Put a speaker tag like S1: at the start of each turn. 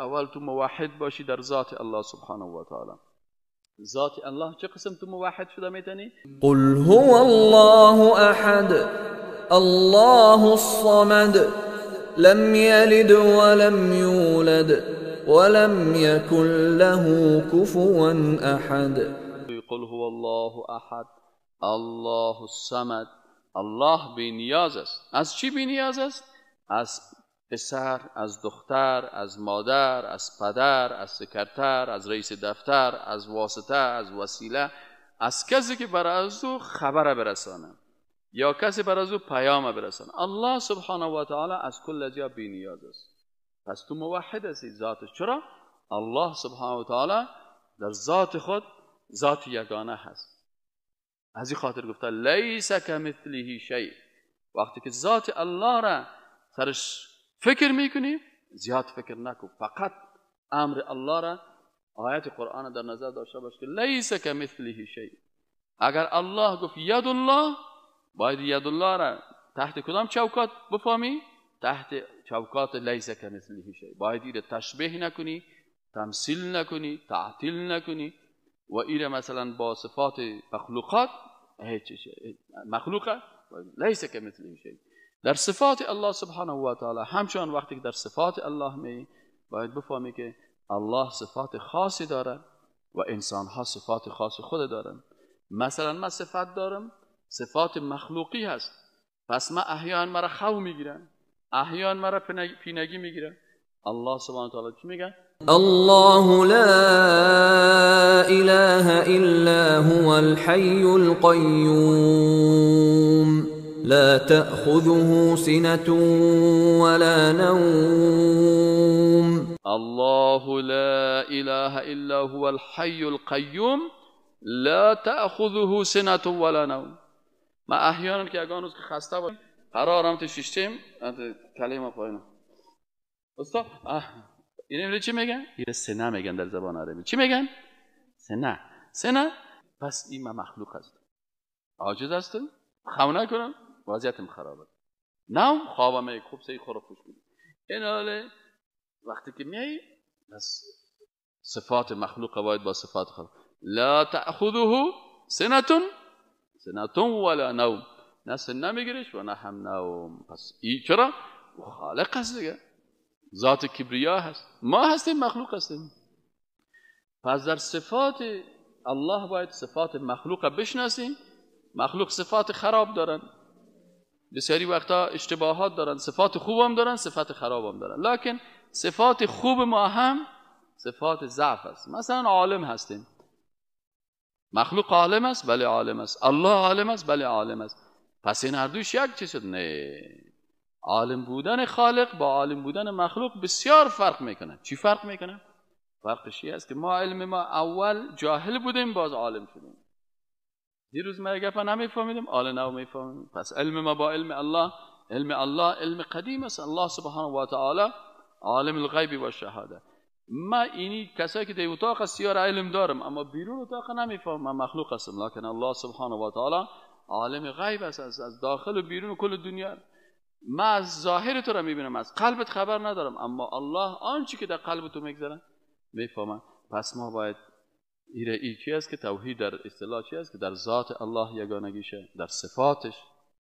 S1: اول تو موحد باشی در ذات الله سبحانه و تعالی ذات الله چه قسم تو موحد شده میتنی؟ قل هو الله احد الله الصمد لم يلد ولم يولد ولم يكن له كفوا احد قل هو الله احد الله الصمد الله بینیاز است از چی بینیاز است؟ از پسر از دختر از مادر از پدر از سکرتر از رئیس دفتر از واسطه از وسیله از کسی که برای از او خبر برسانه یا کسی برای از او پیام برسانه الله سبحانه و تعالی از کل جا بی نیاز است پس تو موحد هستی ذاتش چرا الله سبحانه و تعالی در ذات خود ذات یگانه هست از این خاطر گفته لیس کمثله شیء وقتی که ذات الله را سرش فکر میکنی زیاد فکر نکو فقط امر الله را آیت قرآن در نظر داشته باش که لیس که مثله شی اگر الله گفت ید الله باید ید الله را تحت کدام چوکات بفهمی تحت چوکات لیس که مثله شی باید ایره تشبیه نکنی تمثیل نکنی تعطیل نکنی و ایره مثلا با صفات مخلوقات هیچ مخلوقه لیس که مثله در صفات الله سبحانه و تعالی همچنان وقتی که در صفات الله می باید بفهمی که الله صفات خاصی داره و انسان ها صفات خاص خود دارن مثلا من صفت دارم صفات مخلوقی هست پس ما احیان مرا خو میگیرن احیان مرا پینگی میگیرن الله سبحانه تعالی چی میگه الله لا اله الا هو الحي القيوم لا تأخذه سنة ولا نوم الله لا إله إلا هو الحي القيوم لا تأخذه سنة ولا نوم احيانا كي که اگه روز خسته باشم قرارم تو شیشتیم کلمه پایینم استاد اینو چی میگن؟ اینو سنه میگن در زبان عربی چی میگن؟ سنه سنه پس این مخلوق هست عاجز هستم خونه کنم وضعیتم خرابه نام خوابم ای خوب سی خورا پوش این حاله وقتی که میایی بس صفات مخلوق باید با صفات خلق لا تأخذه سنتون سنتون ولا نوم نه سن نمیگیرش و نه هم نوم پس ای چرا؟ خالق هست دیگه ذات کبریا هست ما هستیم مخلوق هستیم پس در صفات الله باید صفات مخلوق بشناسیم مخلوق صفات خراب دارن بسیاری وقتا اشتباهات دارن صفات خوبم دارن صفات خرابم دارن لکن صفات خوب ما هم صفات ضعف است مثلا عالم هستیم مخلوق عالم است بله عالم است الله عالم است بله عالم است پس این هر دوش یک چیز شد نه عالم بودن خالق با عالم بودن مخلوق بسیار فرق میکنه چی فرق میکنه فرقش است که ما علم ما اول جاهل بودیم باز عالم شدیم دیروز مرگ ما نمیفهمیدیم حالا نو میفهمیم پس علم ما با علم الله علم الله علم قدیم است الله سبحانه و تعالی عالم الغیب و شهاده ما اینی کسایی که در اتاق است علم دارم اما بیرون اتاق نمیفهمم من مخلوق هستم لکن الله سبحانه و تعالی عالم غیب است از داخل و بیرون کل دنیا ما از ظاهر تو را میبینم از قلبت خبر ندارم اما الله آنچه که در قلب تو میگذره میفهمم پس ما باید ایره ای چی است که توحید در اصطلاح چی است که در ذات الله یگانگیشه در صفاتش